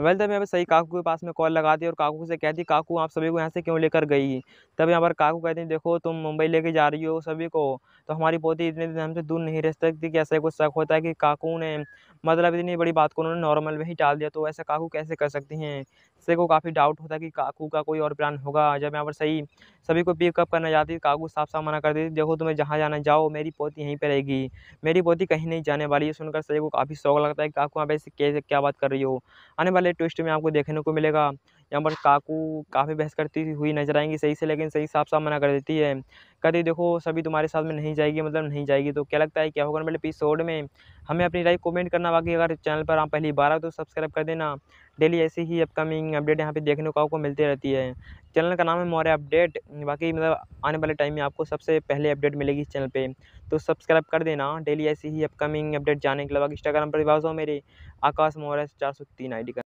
well तब यहाँ पर सही काकू के पास में कॉल लगा दी और काकू से कहती काकू आप सभी को यहाँ से क्यों लेकर गई तब यहाँ पर काकू कहती देखो तुम मुंबई लेके जा रही हो सभी को तो हमारी पोती इतने दिन हमसे दूर नहीं रह सकती कि ऐसा कुछ शक होता है कि काकू ने मतलब इतनी बड़ी बात को उन्होंने नॉर्मल में ही डाल दिया तो ऐसा काकू कैसे कर सकते हैं से को काफ़ी डाउट होता है कि काकू का कोई और प्लान होगा जब यहाँ पर सही सभी को पिकअप करना जाती काकू साफ साफ मना कर देती देखो तुम्हें जहाँ जाना जाओ मेरी पोती यहीं पर रहेगी मेरी पोती कहीं नहीं जाने वाली है सुनकर सही को काफ़ी शौक लगता है कि काकू यहाँ ऐसे कैसे क्या बात कर रही हो आने वाले ट्विस्ट में आपको देखने को मिलेगा यहाँ पर काकू काफ़ी बहस करती हुई नजर आएंगी सही से लेकिन सही साफ साफ मना कर देती है कहते देखो सभी तुम्हारे साथ में नहीं जाएगी मतलब नहीं जाएगी तो क्या लगता है क्या होगा मेरे एपिसोड में हमें अपनी राय कमेंट करना बाकी अगर चैनल पर आप पहली बार तो सब्सक्राइब कर देना डेली ऐसी ही अपकमिंग अपडेट यहाँ पे देखने को आपको मिलती रहती है चैनल का नाम है मोरे अपडेट बाकी मतलब आने वाले टाइम में आपको सबसे पहले अपडेट मिलेगी इस चैनल पे तो सब्सक्राइब कर देना डेली ऐसी ही अपकमिंग अपडेट जाने के लिए बाकी इंस्टाग्राम पर भी मेरे आकाश मोहरा चार सौ तीन आई का